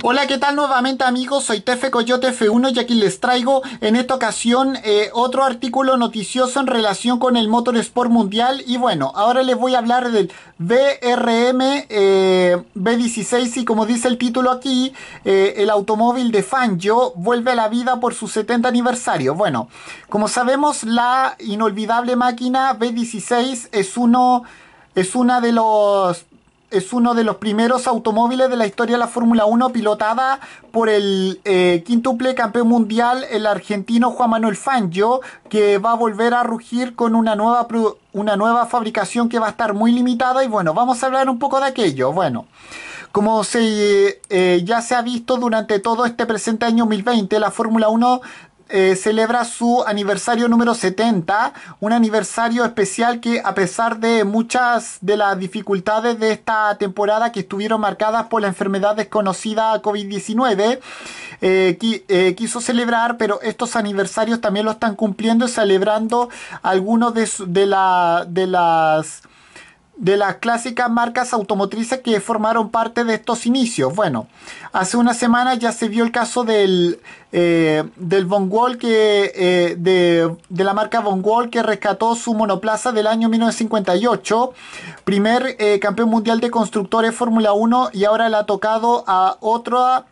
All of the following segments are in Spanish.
Hola, ¿qué tal nuevamente amigos? Soy Tefe Coyote F1 y aquí les traigo en esta ocasión eh, otro artículo noticioso en relación con el Motorsport Mundial y bueno, ahora les voy a hablar del BRM eh, B16 y como dice el título aquí, eh, el automóvil de Fangio vuelve a la vida por su 70 aniversario. Bueno, como sabemos la inolvidable máquina B16 es uno... Es una de los es uno de los primeros automóviles de la historia de la Fórmula 1 pilotada por el eh, Quintuple campeón mundial, el argentino Juan Manuel Fangio, que va a volver a rugir con una nueva, una nueva fabricación que va a estar muy limitada. Y bueno, vamos a hablar un poco de aquello. Bueno. Como se, eh, ya se ha visto durante todo este presente año 2020, la Fórmula 1 eh, celebra su aniversario número 70, un aniversario especial que a pesar de muchas de las dificultades de esta temporada que estuvieron marcadas por la enfermedad desconocida COVID-19, eh, eh, quiso celebrar, pero estos aniversarios también lo están cumpliendo y celebrando algunos de, de, la, de las de las clásicas marcas automotrices que formaron parte de estos inicios. Bueno, hace una semana ya se vio el caso del, eh, del Von Wall que, eh, de, de, la marca Von Wall que rescató su monoplaza del año 1958, primer eh, campeón mundial de constructores Fórmula 1 y ahora le ha tocado a otra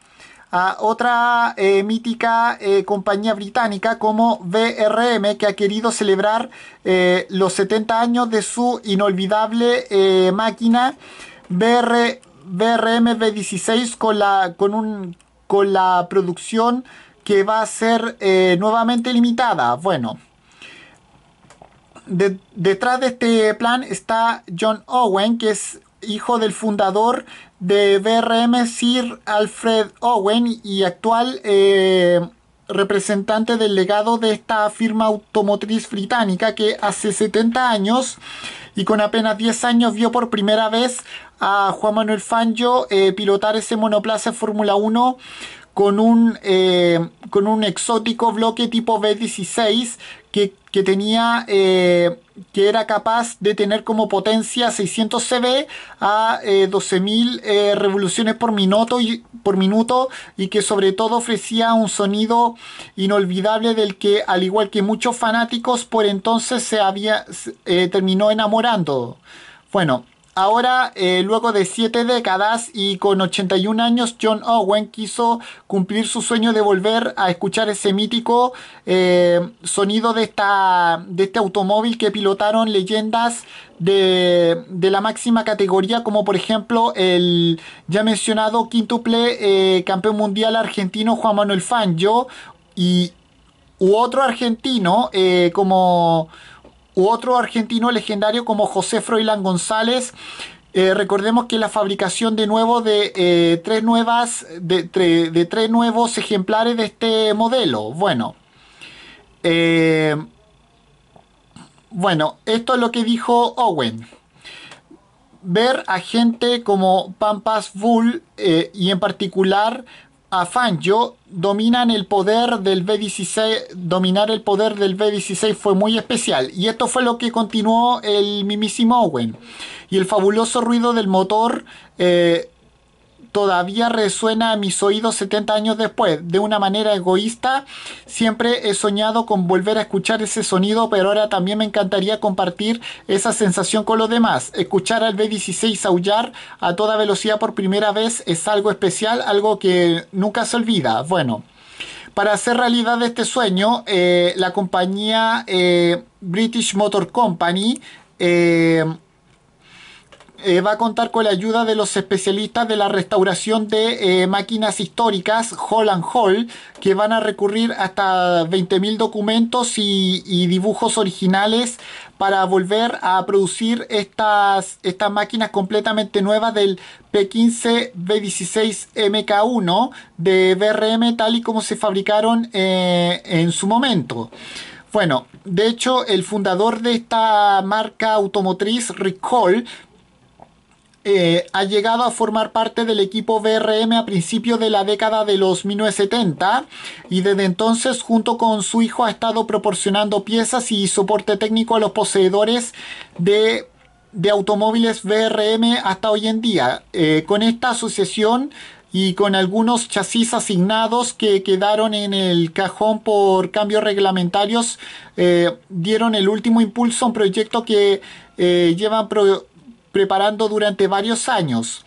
a otra eh, mítica eh, compañía británica como BRM que ha querido celebrar eh, los 70 años de su inolvidable máquina BR, BRM 16 con la, con, un, con la producción que va a ser nuevamente limitada. Bueno, detrás de este plan está John Owen, que es hijo del fundador de BRM, Sir Alfred Owen, y actual eh, representante del legado de esta firma automotriz británica que hace 70 años y con apenas 10 años vio por primera vez a Juan Manuel Fangio eh, pilotar ese monoplaza Fórmula 1 con un, eh, con un exótico bloque tipo B16 que, que tenía, eh, que era capaz de tener como potencia 600 CV a 12.000 revoluciones por minuto, y, por minuto y que sobre todo ofrecía un sonido inolvidable del que al igual que muchos fanáticos por entonces se había terminó enamorando. Bueno, Ahora, eh, luego de siete décadas y con 81 años, John Owen quiso cumplir su sueño de volver a escuchar ese mítico eh, sonido de, esta, de este automóvil que pilotaron leyendas de, la máxima categoría, como por ejemplo el ya mencionado Quintuple, eh, campeón mundial argentino Juan Manuel Fangio y u otro argentino como otro argentino legendario como José Froilán González. Eh, recordemos que la fabricación de nuevo de, eh, tres nuevas, de, tres nuevos ejemplares de este modelo. Bueno, eh, bueno, esto es lo que dijo Owen. Ver a gente como Pampas Bull y en particular a yo dominan el poder del B16, dominar el poder del B16 fue muy especial y esto fue lo que continuó el Mimísimo Owen y el fabuloso ruido del motor eh, todavía resuena a mis oídos 70 años después. De una manera egoísta, siempre he soñado con volver a escuchar ese sonido, pero ahora también me encantaría compartir esa sensación con los demás. Escuchar al B16 aullar a toda velocidad por primera vez es algo especial, algo que nunca se olvida. Bueno. Para hacer realidad este sueño, eh, la compañía eh, British Motor Company eh, eh, va a contar con la ayuda de los especialistas de la restauración de eh, máquinas históricas Hall Hall, que van a recurrir hasta 20.000 documentos y, dibujos originales para volver a producir estas, estas máquinas completamente nuevas del P15 B16 MK1 de BRM tal y como se fabricaron eh, en su momento. Bueno, de hecho el fundador de esta marca automotriz, Rick Hall, eh, ha llegado a formar parte del equipo BRM a principios de la década de los 1970 y desde entonces junto con su hijo ha estado proporcionando piezas y soporte técnico a los poseedores de, automóviles BRM hasta hoy en día. Eh, con esta asociación y con algunos chasis asignados que quedaron en el cajón por cambios reglamentarios, eh, dieron el último impulso a un proyecto que lleva preparando durante varios años.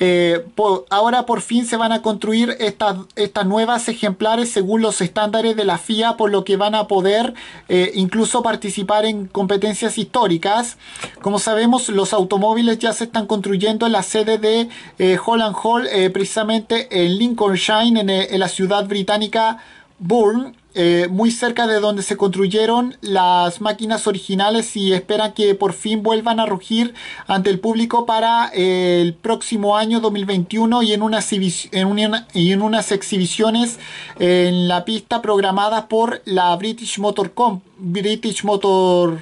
Eh, ahora por fin se van a construir estas, nuevas ejemplares según los estándares de la FIA, por lo que van a poder eh, incluso participar en competencias históricas. Como sabemos, los automóviles ya se están construyendo en la sede de eh, Holland Hall, precisamente en Lincolnshire, en la ciudad británica Bourne. Eh, muy cerca de donde se construyeron las máquinas originales y esperan que por fin vuelvan a rugir ante el público para eh, el próximo año 2021 y en unas, y en unas exhibiciones en la pista programadas por la British Motor British Motor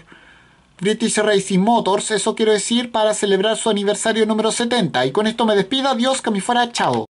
British Racing Motors, eso quiero decir, para celebrar su aniversario número 70. Y con esto me despido, adiós, que me fuera, chao.